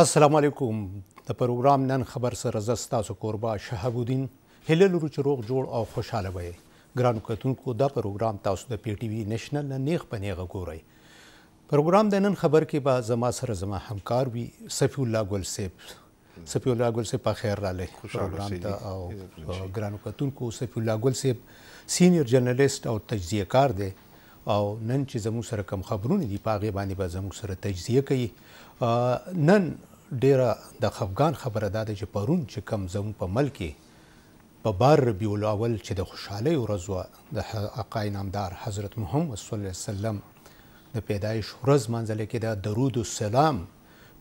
السلام علیکم د پروګرام نن خبر سره زستاسو کوربا شهاب الدین هلل روچ روغ جوړ او خوشاله وي ګرانو کتونکو دا پروګرام تاسو د پی ټی وی نېشنل نه نیغ پنیغه ګورئ پروګرام د نن خبر کې به زما سره زما همکار وي سفی الله ګل سیب سفی الله ګل سیب په خیر رااله پروګرام ته او ګرانو کتونکو سفی الله ګل سیب سینیئر جرنالست او تجزیه کار دی او نن چې زموږ سره کم خبرونه دي پاغه باندې به زموږ سره تجزیه کوي نن ډیره د خفغان خبره ده چې پرون چې کم زمو په ملک په بار ربیع الاول چې د خوشحالي ورځ د حقای نامدار حضرت محمد صلی الله علیه وسلم د پیدایش ورځ منځله کې د درود و سلام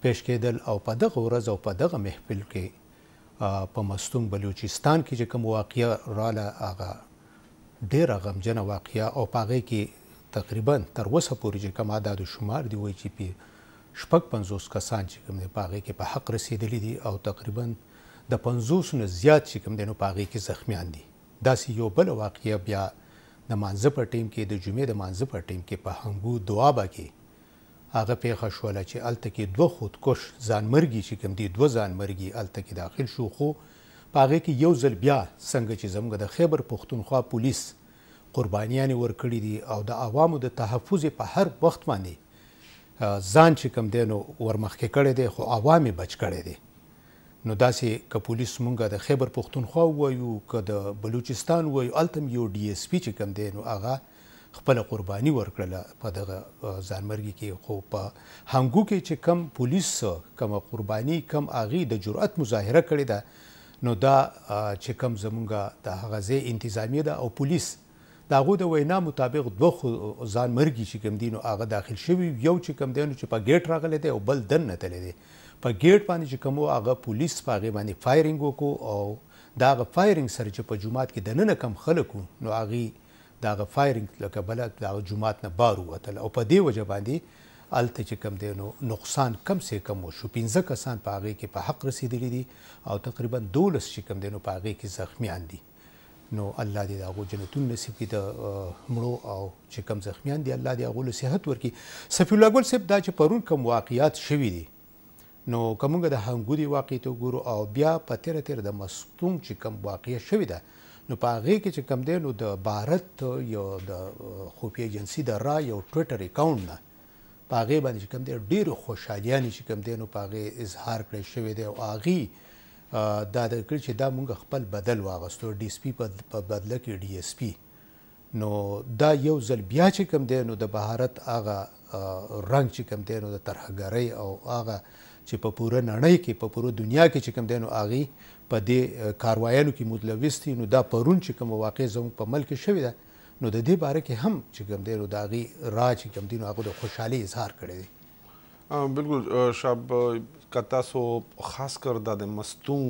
پیش کېدل او په دغه ورځ او په دغه محفل کې په مستون بلوچستان کې چې کوم واقعیا رااله هغه ډیره غمجنه واقعیا او پاغې کې تقریبا تر وسه پورې چې کوم اعداد شمار دی وای چې شپږ پنځوس کسان چې کوم دی په هغې کې په حق رسېدلي دي او تقریبا د پنځوس نه زیات چې کوم دی نو په هغې کې زخمیان دي داسې یو بل واقعیه بیا د مانځه په ټیم کې د جمعې د مانځه په ټیم کې په هنګو دوابه کې هغه پیښه شوله چې هلته کې دوه خودکش ځانمرګي چې کوم دي دوه ځانمرګي هلته کې داخل شو خو په هغې کې یو ځل بیا څنګه چې زموږ د خیبر پښتونخوا پولیس قربانیانې ورکړي دي او د عوامو د تحفظ په هر وخت باندې ځان چې کم دی نو ورمخکې کړی دی خو عوام بچ کړی دی نو داسې که پولیس مونږه د خیبر پښتونخوا وایو که د بلوچستان وایو التم یو ډي اس پی چې کم دی نو هغه خپل قرباني ورکړله په دغه ځانمرګي کې خو په هنګو کې چې کم پولیس کم قرباني کم اغي د جرأت مظاهره کړې ده نو دا چې کم زمونږه د هغه ځای انتظامی ده او پولیس دا غو د وینا مطابق دوه ځان مرګي چې کوم دین او هغه داخل شوی یو چې کوم دین چې په گیټ راغلی دی او بل دن نه تللی دی په گیټ باندې چې کوم هغه پولیس په هغه باندې فایرینګ وکړو او دا هغه فایرینګ سره چې په جمعات کې د نن کم خلکو نو هغه دا هغه فایرینګ لکه بل دا جمعات نه بار وتل او په دې وجه باندې الته چې کم دی نو نقصان کم سه کم وشو 15 کسان په هغه کې په حق رسیدلی دي او تقریبا 12 چې کم دی نو په هغه کې زخمیان دي نو الله دې داغو جنتون نصیب کړي د مړو او چې کم زخمیان دي الله دې هغو له صحت ورکړي سفی الله ګل صاحب دا چې پرون کم واقعیات شوي دي نو کومګه د هنګوري واقع ته ګورو او بیا په تیر تیر د مستون چې کم واقع شوي ده نو په هغه کې چې کم دی نو د بھارت یو د خوفي ایجنسی د را یو ټوئیټر اکاونټ نه په هغه باندې چې کم دی ډیر خوشحالیانه چې کم دی نو په هغه اظهار کړی شوی دی او هغه دا د کړ چې دا مونږ خپل بدل واغستو ډي اس پی په بدل کې ډي اس پی نو دا یو ځل بیا چې کم دی نو د بهارت اغه رنگ چې کم دی نو د ترهګری او اغه چې په پوره نړۍ کې په پوره دنیا کې چې کم دی نو اغي په دې کاروایانو کې متلوث دي نو دا پرون چې کوم واقع زموږ په ملک شوی ده نو د دې باره کې هم چې کوم دی نو داغي را چې کوم دی نو هغه د خوشحالي اظهار کړی دی بالکل شاب کتا سو خاص کر د مستون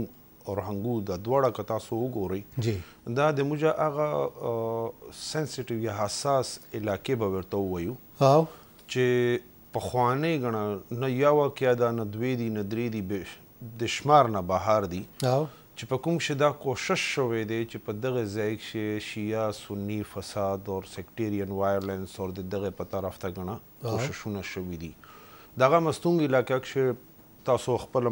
اورهنګو د دواړه کتا سو وګوري جی دا د موجه هغه سنسټیو یا حساس علاقې به ورته وایو او چې په خوانه غن نه یو کې دا نه دوی دی نه درې دی د شمار نه بهار دی او چې په کوم شدا کوشش شوې دی چې په دغه ځای کې شیا سنی فساد او سیکټیرین وایلنس او دغه په طرف ته غنا کوششونه شوې دي دغه مستونګ علاقې کې تاسو خپل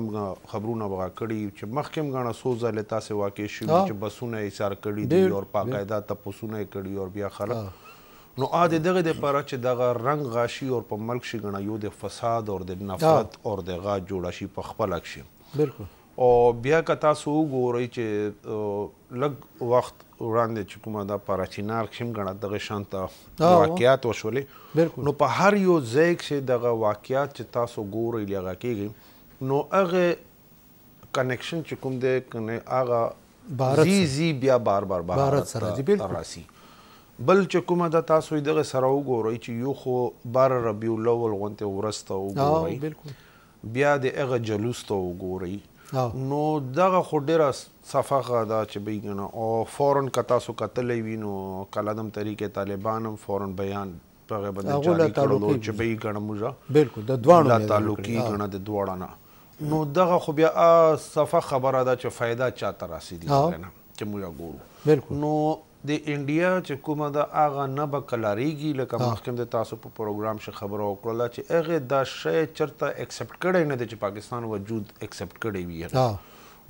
خبرونه وغا کړی چې مخکې غاڼه سوزه له تاسو واقع شوی چې بسونه یې سار کړی دي او پاکایدا تپوسونه یې کړی او بیا خلک نو ا دې دغه د پاره چې دغه رنگ غاشي او په ملک شي غنا یو د فساد او د نفرت او د غا جوړ شي په خپل کې شي بالکل او بیا که تاسو وګورئ چې لګ وخت وړاندې چې کومه دا پاراچینار خیم غنا دغه شانته واقعیات وشولې نو په هر یو ځای کې دغه واقعیات چې تاسو ګورئ لږه کېږي نو هغه کنیکشن چې کوم دی کنه هغه بھارت زی زی بیا بار بار بھارت سره دی بالکل راسي بل چې کومه د تاسو دغه سره وګورئ چې یو خو بار ربیع الاول غونته ورسته وګورئ بالکل بیا د هغه جلوس ته وګورئ نو دغه خو ډیره صفغه دا چې بیګنه او فورن کتا سو قتلې وینو کلادم طریقې طالبان هم فورن بیان په غو باندې جاری کړو چې بیګنه موږ بالکل د دوانو تعلقي غنه د دوړانا نو دغه خو بیا صفه خبره ده چې फायदा چاته راسیدي نه چې موږ ګورو بالکل نو د انډیا چې کومه د اغه نه به کلاریږي لکه مخکم د تاسو په پروګرام ش خبره وکړه چې اغه دا شی چرته اکسپټ کړي نه دي چې پاکستان وجود اکسپټ کړي وي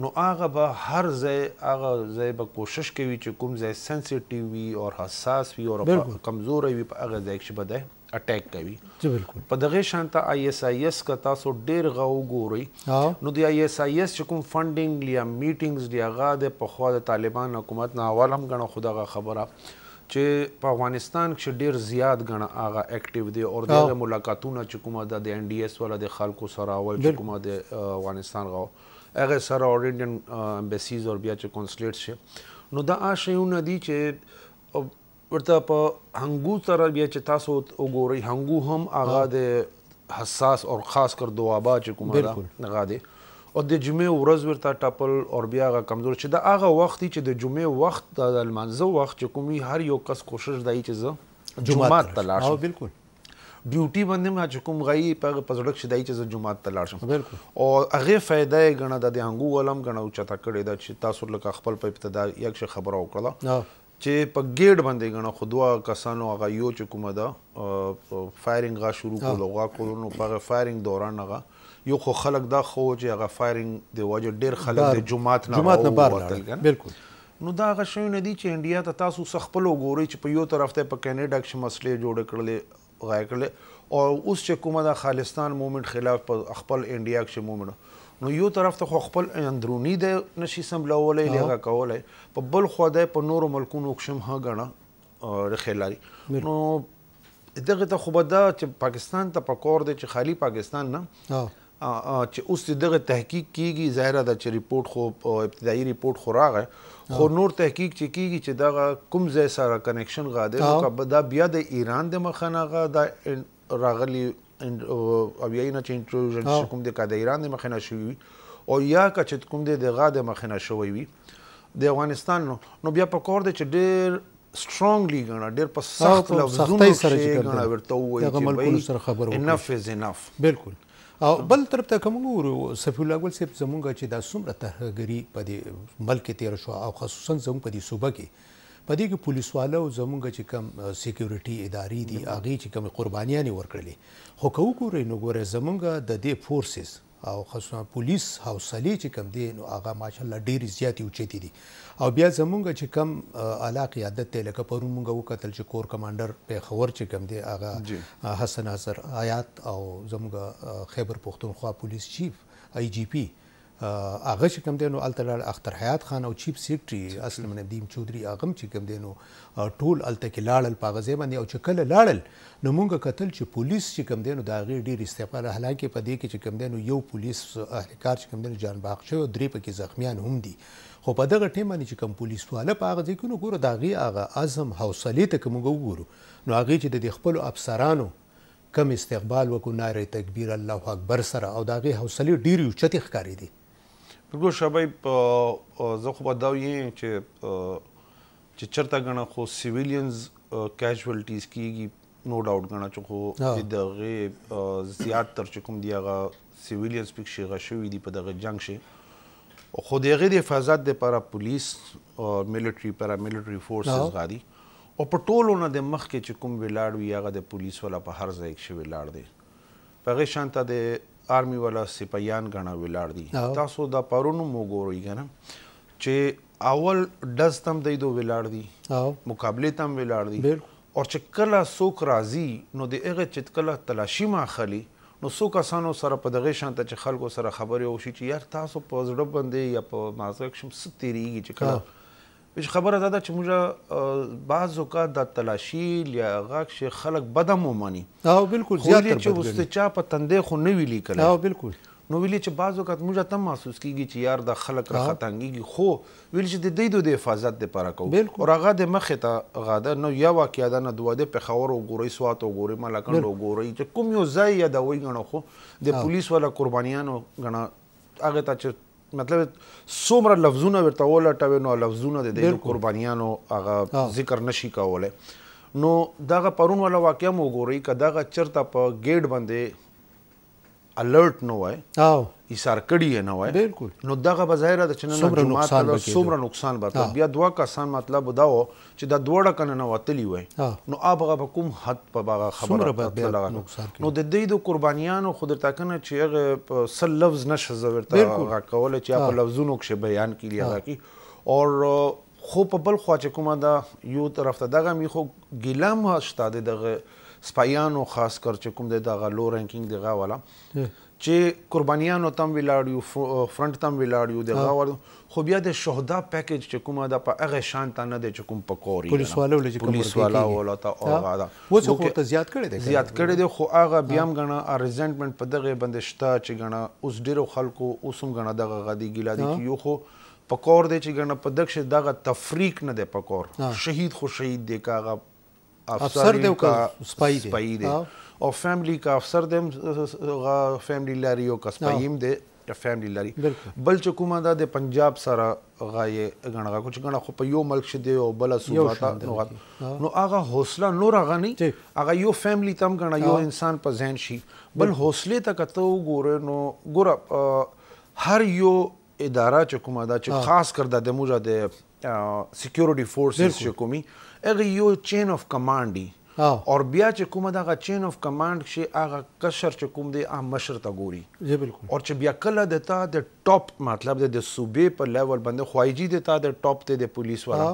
نو اغه به هر ځای اغه ځای به کوشش کوي چې کوم ځای سنسټیټیو وي او حساس وي او کمزور وي په اغه ځای کې بده اٹیک کوي چې بالکل په دغه شانته آی ایس آی ایس کا تاسو ډیر غو ګوري نو دی آی ایس آی ایس چې کوم فندینګ لیا میټینګز دی هغه د پخوا د طالبان حکومت نه اول هم غنو خدغه خبره چې په افغانستان کې ډیر زیات غنه هغه اکټیو دي او دغه ملاقاتونه چې کومه د ان ډي اس ولا د خلکو سره اول چې کومه د افغانستان غو هغه سره اور انډین امبسیز او بیا چې کنسولیټ شي نو دا شیونه دي چې ورته په هنګو سره بیا چې تاسو وګورئ هنګو هم هغه د حساس او خاص کر دوابا چې کومه هغه دی او د جمعې ورځ ورته ټاپل او بیا هغه کمزور چې دا هغه وخت چې د جمعې وخت د لمانځه وخت چې کومي هر یو کس کوشش دی چې زه جمعات ته لاړ شم بالکل ډیوټي باندې ما چې کوم غي په پزړک شدای چې جمعات ته لاړ شم بالکل او هغه فائدہ غنه د هنګو ولم غنه او چتا کړی دا چې تاسو لکه خپل په ابتدا یک خبره وکړه چې په ګیډ باندې غنو خودوا کسانو هغه یو چې کومه دا فایرینګ غا شروع کول غا کول نو په فایرینګ دوران هغه یو خو خلک دا خو چې هغه فایرینګ دی وجه ډیر خلک د جمعات نه جمعات نه بار بالکل نو دا هغه شی نه دی چې انډیا ته تاسو سخپلو ګوري چې په یو طرف ته په کینیډا کې مسلې جوړ کړلې غای کړلې او اوس چې کومه دا خالستان موومېنټ خلاف په خپل انډیا کې موومېنټ نو یو طرف ته خو خپل اندرونی دی نشي سمبلولای لږه کولای په بل خو دی په نورو ملکونو کې شم ها غنا رخلای نو دغه ته خو بدا چې پاکستان ته پکور دی چې خالی پاکستان نه چې اوس دغه تحقیق کیږي ظاهره ده چې ریپورت خو ابتدایي ریپورت خو راغی خو نور تحقیق چې کیږي چې دغه کوم ځای سره کنیکشن غاده نو دا بیا د ایران د مخنه غا د راغلی او یا نه چې انټروژن کوم د کده ایران د مخینه شوی وي او یا که چې کوم د دغه د مخینه شوی وي د افغانستان نو نو بیا په کور د چې ډیر سترونګلی غنا ډیر په سخت لفظونو کې غنا ورته وایي چې بای انف از انف بالکل او بل طرف ته کوم ګورو سفی الله ګل سیب زمونږ چې د سمره ترهګری په دې ملک تیر شو او خصوصا زمونږ په دې صوبه کې په دې کې پولیسواله او زمونږ چې کم سکیورټي ادارې دي هغه چې کم قربانيان ورکړلې خو کو ګورې نو ګورې زمونږ د دې فورسز او خصوصا پولیس حوصله چې کم دي نو هغه ماشالله ډېر زیاتې اوچتي دي او بیا زمونږ چې کم علاقه عادت ته لکه پرون مونږ وکتل چې کور کمانډر په خبر چې کم دي هغه حسن اثر آیات او زمونږ خیبر پختونخوا پولیس چیف آی جی پی هغه چې کوم دینو التلال اختر حیات خان او چیف سیکرټري اصل مندیم چودري اغم چې کوم دینو ټول التکلال په غزه باندې او چې کله لاړل نو مونږه قتل چې پولیس چې کوم دینو دا غي ډیر استقبال هلاکه په دې کې چې کوم دینو یو پولیس اهلکار چې کوم دینو جان باغ شو درې پکې زخمیان هم دي خو په دغه ټیم باندې چې کوم پولیس والا په هغه ځکه نو ګوره دا غي هغه اعظم حوصله ته کوم ګورو نو هغه چې د خپل افسرانو کم استقبال وکړ ناره تکبیر الله اکبر سره او دا غي حوصله ډیر یو چتی ښکاری دي ګورو شبای زه خو دا وایم چې چې چرته غنه خو سیویلینز کیژوالټیز کیږي نو ډاوټ غنه چې خو دغه زیات تر چې کوم دی هغه سیویلینز پک شي غشوي دی په دغه جنگ شي خو دغه د حفاظت لپاره پولیس او ملټری پارا ملټری فورسز غاري او په ټولو نه د مخ کې چې کوم ولاړ وي هغه د پولیس ولا په هر ځای کې شوی لاړ دی په غي شانته د آرمي والا سپایان غاڼه ولاړ دي تاسو دا پرونو مو ګورئ کنه چې اول ډز تم دی دو ولاړ دي مقابله تم ولاړ دي او چې کله څوک راځي نو د هغه چې کله تلاشي ما خلی نو څو کسانو سره په دغه شان ته چې خلکو سره خبرې وشي چې یار تاسو په زړه باندې یا په مازغک شم ستیریږي چې کله پیش خبره ده چې موږ بعض اوقات د تلاشي یا غاک شي خلک بدم ومني او بالکل زیات تر چې واستچا په تندې خو نه ویلي کړي او بالکل نو ویلي چې بعض اوقات موږ ته محسوس کیږي چې یار د خلک را خطانګي خو ویل چې د دې د حفاظت لپاره کوو او هغه د مخې ته غاده نو یا واقعیا د نه دوه د پخور او ګوري سوات او ګوري ملکن او ګوري چې کوم یو ځای یا د وی غنو خو د پولیس ولا قربانیانو غنا هغه ته چې مطلب څومره لفظونه ورته ولټوي نو لفظونه د دې قربانیانو هغه ذکر نشي کولای نو دغه پرون ولا واقعیا مو ګوري کداغه چرته په گیټ باندې الرت نو وای او ایثار کړی نه وای بالکل نو دغه بظاهره د چنن جمعه ته سمره نقصان به بیا دوا کسان مطلب دا و چې دا دوړه کنه نه وتلی وای نو هغه کوم حد په باغه خبره ته نو د دې د قربانیانو خود تر کنه چې هغه سل لفظ نشه زورته هغه کول چې په لفظونو کې بیان کړي هغه کی اور خو په بل خوا چې کومه دا یو طرف ته دغه می خو ګیلم هشتاده دغه سپایانو خاص کر چې کوم دغه لو رانکینګ دغه والا چې قربانيانو تم ویلاړ یو فرنٹ تم ویلاړ یو دغه ور خو بیا د شهدا پیکیج چې کومه د په هغه شان ته نه د چکم پکوري پولیس والا ولې چې پولیس والا ولا ته او غادا و څه خو ته زیات کړی دی زیات کړی دی خو هغه بیا هم غنا ریزنټمنت په دغه بندشتا چې غنا اوس ډیرو خلکو اوسم غنا دغه غدي ګیلا دي یو خو پکور دی چې غنا په دغه دغه تفریق نه دی پکور شهید خو شهید دی کاغه افسر دی او سپای دی سپای دی او فیملی کا افسر دی فیملی لري او کا سپایم دی فیملی لري بل چې کومه دا د پنجاب سره غایې غنغه کوم چې غنغه خو په یو ملک شه دی او بل صوبه نو هغه حوصله نور هغه نه هغه یو فیملی تم غنغه یو انسان په ذهن شي بل حوصله تک ته وګوره نو ګور هر یو اداره چې کومه دا چې خاص کر د موږ د سکیورټي فورسز چې کومي هغه یو چین اف کمانډ دی او بیا چې کومه دا چین اف کمانډ شي هغه کشر چې کوم دی عام مشر ته ګوري زه بالکل او چې بیا کله د تا د ټاپ مطلب د صوبې په لیول باندې خوایجی د تا د ټاپ ته د پولیس والا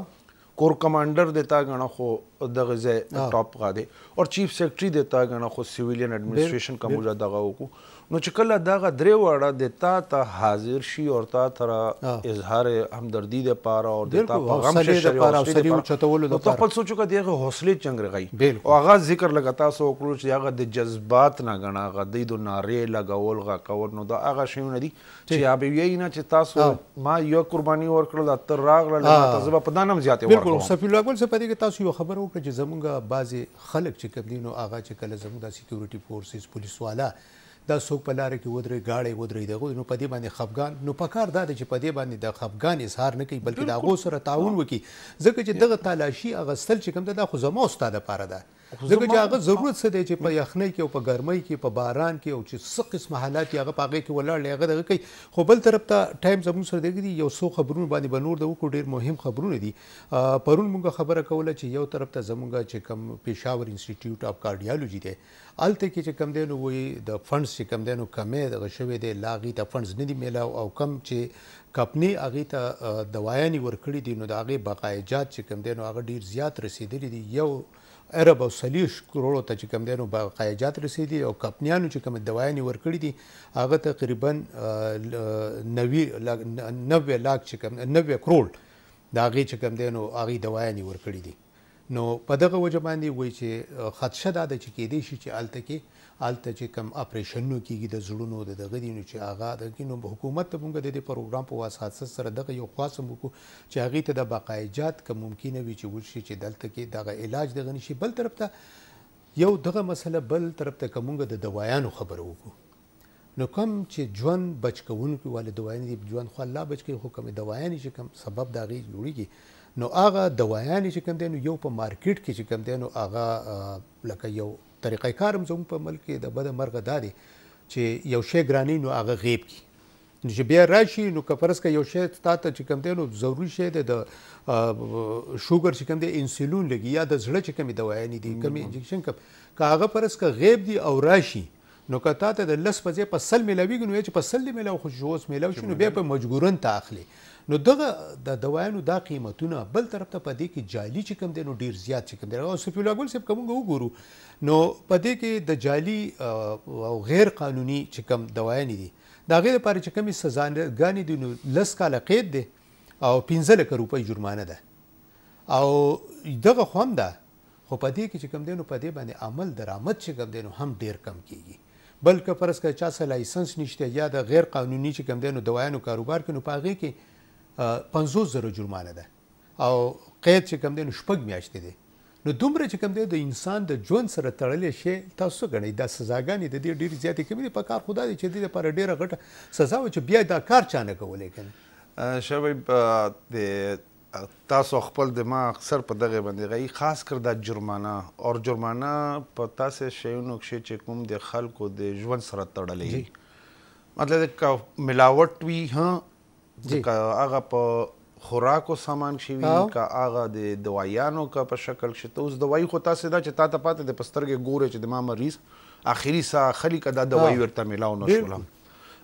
کور کمانډر دیتا غنه خو د غزه ټاپ غا دی او چیف سیکرټری دیتا غنه خو سیویلین ایڈمنسٹریشن کا موجه دغه وکړو نو چې کله دغه درې واړه د تا ته حاضر شي او تا تر اظهار همدردی د پاره او د تا پیغام شي د پاره او سړي چتولو د پاره خپل سوچو کې دغه حوصله چنګ غي او هغه ذکر لګتا سو کړو چې هغه د جذبات نه غنا غدې د نارې لګول غا کول نو دا هغه شی نه دي چې یا به یې نه چې تاسو ما یو قرباني ورکړل تر راغله تاسو په پدانم زیاته ورکړو بالکل سفیل اکبر څه پدې کې تاسو یو خبر وکړه چې زمونږ بعضي خلک چې کوم دي نو هغه چې کله زمونږ د سکیورټي فورسز پولیس والا دا څوک په لار کې ودرې گاړې ودرې دغه نو په دې باندې خفقان نو په کار دا چې په دې باندې د خفقان اظهار نه کوي بلکې دا غو سره تعاون وکي ځکه چې دغه تلاشي اغستل چې کوم دا خو زمو استاد لپاره ده ځکه چې هغه ضرورت څه دی چې په یخنۍ کې او په ګرمۍ کې په باران کې او چې څه قسم حالات هغه پاګه کې ولاړ هغه دغه کوي خو بل طرف ته ټایم زموږ سره دی یو څو خبرونه باندې بنور د وکړو ډیر مهم خبرونه دي پرون موږ خبره کوله چې یو طرف ته زموږ چې کم پېښور انسټیټیوټ اف کارډیالوجي دی الته کې چې کم دی نو وایي د فندز چې کم دی نو کمې د غشوي دی لاغي ته فندز نه دی میلاو او کم چې کمپنی هغه ته دوايانی ورکړي دي نو د هغه بقایجات چې کم دي نو هغه ډیر زیات رسیدلی دي یو عرب او سلیش کروڑو ته چې کم دینو په قایجات رسیدي او کپنیانو چې کم دوایانی ورکړي دي هغه تقریبا 90 90 لاک چې کم 90 کروڑ دا غي چې کم دینو هغه دوایانی ورکړي دي نو په دغه وجه باندې وایي چې خدشه دا د چې کېدی شي چې الته کې الته چې کم اپریشنو کیږي د زړونو د دغه دینو چې اغا د کینو حکومت ته موږ د دې پروګرام په واسطه سره دغه یو خاص موکو چې هغه ته د بقایجات کوم ممکن وي چې وشي چې دلته کې دغه علاج دغه نشي بل طرف ته یو دغه مسله بل طرف ته کومګه د دوايانو خبر وکړو نو کوم چې ژوند بچکونکو ول دوايان دي ژوند خو الله بچکی حکم دوايان چې کوم سبب دا غي جوړیږي نو هغه دوايان چې کوم دي نو یو په مارکیټ کې چې کوم دي نو هغه لکه یو طریقې کارم زموږ په ملک کې د بده مرغه دادي چې یو شی ګرانی نو هغه غیب کی نو چې بیا راشي نو کپرس کې یو شی ستاته چې کم دی نو ضروری شی دی د شوګر چې کم دی انسولین لګي یا د زړه چې کمی دوا نه دي کمی انجکشن کم کاغه پرس کې غیب دی او راشي نو کته ته د لس په ځای په سل ملويږي نو چې په سل دی ملو خو جوس ملو شنو بیا په مجبورن ته اخلي نو دغه د دوايانو دا قیمتونه بل طرف ته پدې کې جالي چې کم دي نو ډیر زیات چې کم دي او سپیولا ګل سپ کوم وګورو نو پدې کې د جالي او غیر قانوني چې کم دوايان دي دا غیر لپاره چې کمی سزا غانې دي نو لس کال قید دي او 15 لک روپۍ جرمانه ده او دغه خوم ده خو پدې کې چې کم دي نو پدې باندې عمل درآمد چې کم دي نو هم ډیر کم کیږي بلکې پرس که چا سره لایسنس نشته یا د غیر قانوني چې کوم دی نو دوايانو کاروبار کوي نو په هغه کې 50 زره جرمانه ده او قید چې کوم دی نو شپږ میاشتې دي نو دومره چې کوم دی د انسان د ژوند سره تړلې شی تاسو غنئ د سزاګانې د دې ډیر زیاتې کمی دي په کار خدا دي چې د لپاره ډیره غټه سزا و چې بیا دا کار چانه کولای کنه شباب د تاسو خپل دماغ سر په دغه باندې غي خاص کر د جرمانه او جرمانه په تاسو شیونو کې چې کوم د خلکو د ژوند سره تړلې مطلب کا ملاوت وی ها کا هغه په خوراکو سامان شوی کا هغه د دوایانو کا په شکل شته اوس دوای خو تاسو دا چې تا ته پاتې د پسترګې ګوره چې د ما مریض اخیری سا خلی کا دا دوای ورته ملاو نشولم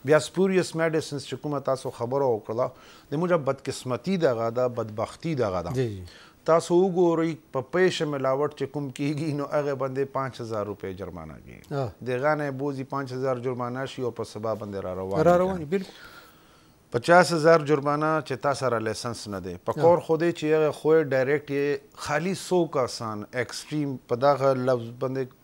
بیا سپوریس میډیسنز چې کومه تاسو خبره وکړه د موږ بدقسمتي دغه دا بدبختی دغه دا تاسو وګورئ په پېښه ملاوت چې کوم کیږي نو هغه باندې 5000 روپې جرمانه کیږي دغه نه بوزي 5000 جرمانه شي او په سبا باندې را روان را روان بالکل پچاس هزار جرمانه چې تا سره لایسنس نه دی په کور خودی چې هغه خو ډایرکټ یې خالی سو کسان ایکستریم په دغه لفظ باندې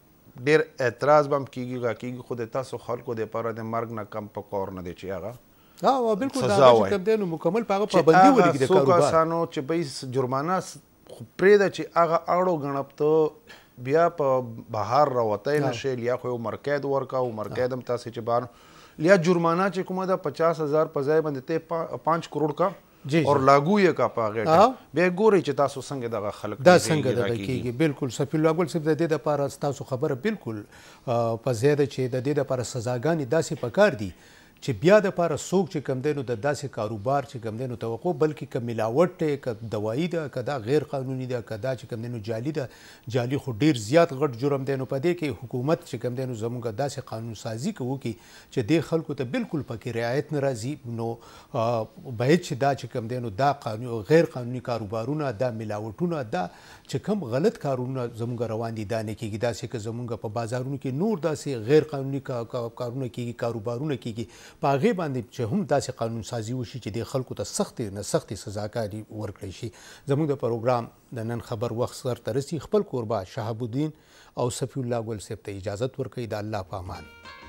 ډیر اعتراض بم کیږي کیږي خو د تاسو خلکو د پاره د مرګ نه کم په کور نه دی چې هغه ها او بالکل دا چې کم دی نو مکمل پاغه پابندي ولګي د کاروبار سانو چې به جرمانه پرې دا چې هغه اړو غنپ ته بیا په بهر راوتای نشي یا خو مرکید ورکا او مرکید هم تاسو چې بار یا جرمانه چې کومه دا 50000 په ځای باندې ته 5 کروڑ کا او لاګو یې کا پاغه به ګوري چې تاسو څنګه دغه خلک دا څنګه دغه کیږي بالکل سفیل لاګول صاحب د دې لپاره تاسو خبره بالکل په زیاده چې د دې لپاره سزاګانی داسې پکار دي چې بیا د پاره سوق چې کم دینو د داسې کاروبار چې کم دینو توقع بلکې ک ملاوت ته ک دوايي ده کدا غیر قانوني ده کدا چې کم دینو جالي ده جالي خو ډیر زیات غټ جرم دینو پدې کې حکومت چې کم دینو زموږ داسې قانون سازي کوي چې د خلکو ته بالکل پکې رعایت ناراضي نو باید چې دا چې کم دینو دا قانون غیر قانوني کاروبارونه دا ملاوتونه دا چې کم غلط کارونه زموږ روان دي دا نه کېږي داسې ک زموږ په بازارونو کې نور داسې غیر قانوني کارونه کېږي کاروبارونه کېږي پاغه باندې چې هم داسې قانون سازي وشي چې د خلکو ته سخت نه سخت سزاګاری ورکړي شي زموږ د پروګرام د نن خبر وخت سره ترسي خپل قربا شهاب الدین او صفی الله ګل سیب ته اجازه ورکړي د الله په امان